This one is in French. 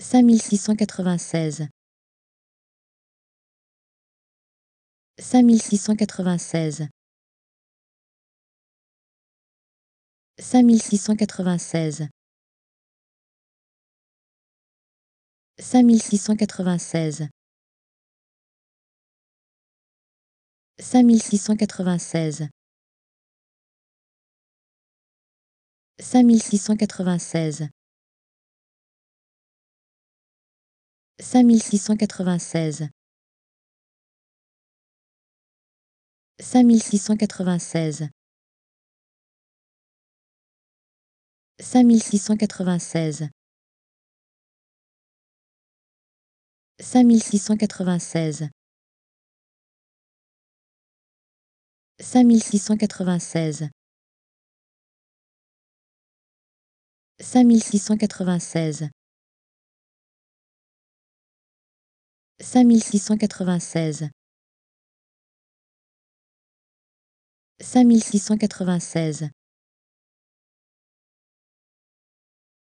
5696 5696 5696 5696 5696 5696 5696 5696 5696 5696 5696 5696 cinq mille six cent quatre-vingt-seize cinq mille six cent quatre-vingt-seize